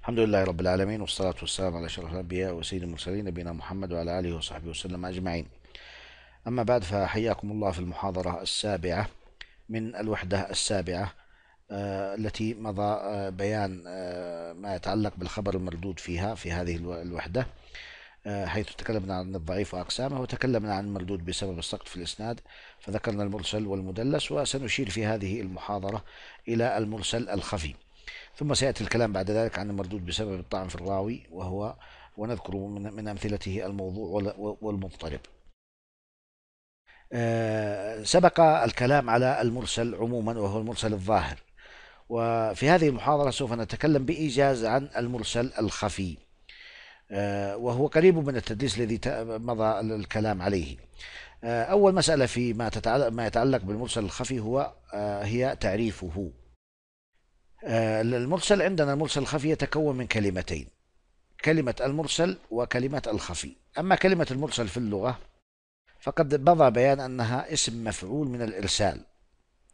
الحمد لله رب العالمين والصلاة والسلام على أشرف الأنبياء وسيد المرسلين نبينا محمد وعلى آله وصحبه وسلم أجمعين أما بعد فحياكم الله في المحاضرة السابعة من الوحدة السابعة آه، التي مضى آه، بيان آه، ما يتعلق بالخبر المردود فيها في هذه الوحدة حيث تكلمنا عن الضعيف وأقسامه وتكلمنا عن المردود بسبب السقط في الإسناد فذكرنا المرسل والمدلس وسنشير في هذه المحاضرة إلى المرسل الخفي ثم سيأتي الكلام بعد ذلك عن المردود بسبب الطعن في الراوي وهو ونذكر من, من أمثلته الموضوع والمضطرب آه، سبق الكلام على المرسل عموما وهو المرسل الظاهر وفي هذه المحاضرة سوف نتكلم بإيجاز عن المرسل الخفي آه، وهو قريب من التدليس الذي مضى الكلام عليه آه، أول مسألة في ما, ما يتعلق بالمرسل الخفي هو هي تعريفه آه، المرسل عندنا المرسل الخفي يتكون من كلمتين كلمة المرسل وكلمة الخفي أما كلمة المرسل في اللغة فقد مضى بيان أنها اسم مفعول من الإرسال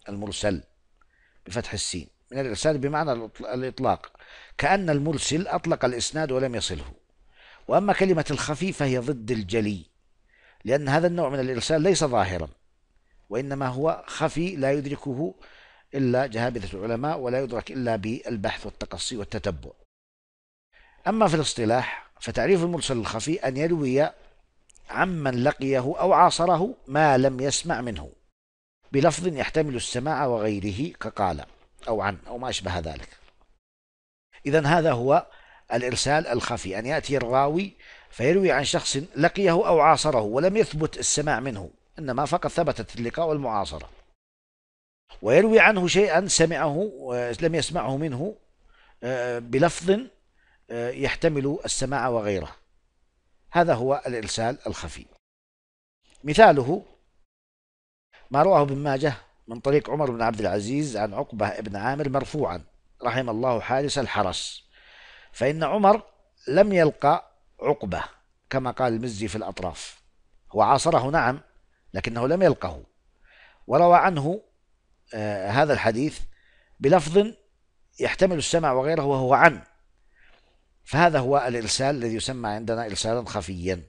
المرسل بفتح السين من الإرسال بمعنى الإطلاق كأن المرسل أطلق الإسناد ولم يصله وأما كلمة الخفي فهي ضد الجلي لأن هذا النوع من الإرسال ليس ظاهرا وإنما هو خفي لا يدركه إلا جهابذة العلماء ولا يدرك إلا بالبحث والتقصي والتتبع أما في الاصطلاح فتعريف المرسل الخفي أن يروي عمن لقيه أو عاصره ما لم يسمع منه بلفظ يحتمل السماع وغيره كقال أو عن أو ما أشبه ذلك إذا هذا هو الإرسال الخفي أن يأتي الراوي فيروي عن شخص لقيه أو عاصره ولم يثبت السماع منه إنما فقط ثبتت اللقاء والمعاصرة ويروي عنه شيئا سمعه آه، لم يسمعه منه آه، بلفظ آه، يحتمل السماع وغيره هذا هو الإرسال الخفي مثاله ما رواه ابن ماجه من طريق عمر بن عبد العزيز عن عقبة بن عامر مرفوعا رحم الله حارس الحرس فإن عمر لم يلقى عقبة كما قال المزي في الأطراف هو عاصره نعم لكنه لم يلقه وروى عنه آه، هذا الحديث بلفظ يحتمل السمع وغيره وهو عن فهذا هو الإرسال الذي يسمى عندنا إرسالا خفيا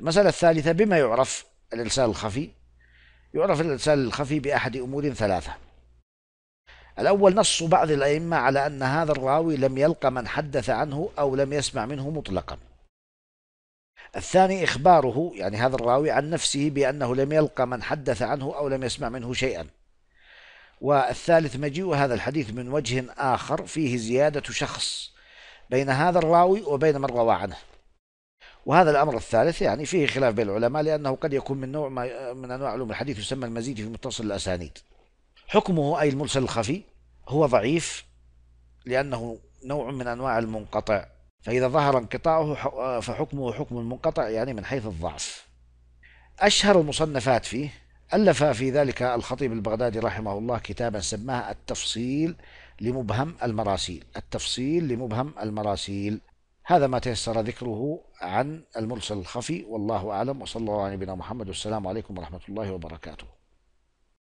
المسألة الثالثة بما يعرف الإرسال الخفي يعرف الإرسال الخفي بأحد أمور ثلاثة الأول نص بعض الأئمة على أن هذا الراوي لم يلق من حدث عنه أو لم يسمع منه مطلقا الثاني إخباره يعني هذا الراوي عن نفسه بأنه لم يلق من حدث عنه أو لم يسمع منه شيئا والثالث مجيء هذا الحديث من وجه آخر فيه زيادة شخص بين هذا الراوي وبين من روى عنه وهذا الأمر الثالث يعني فيه خلاف بين العلماء لأنه قد يكون من نوع ما من أنواع علوم الحديث يسمى المزيد في متصل الأسانيد حكمه أي المرسل الخفي هو ضعيف لأنه نوع من أنواع المنقطع فإذا ظهر انقطاعه فحكمه حكم المنقطع يعني من حيث الضعف أشهر المصنفات فيه ألف في ذلك الخطيب البغدادي رحمه الله كتابا سماه التفصيل لمبهم المراسيل التفصيل لمبهم المراسيل هذا ما تيسر ذكره عن المرسل الخفي والله أعلم وصلى الله على نبينا محمد والسلام عليكم ورحمة الله وبركاته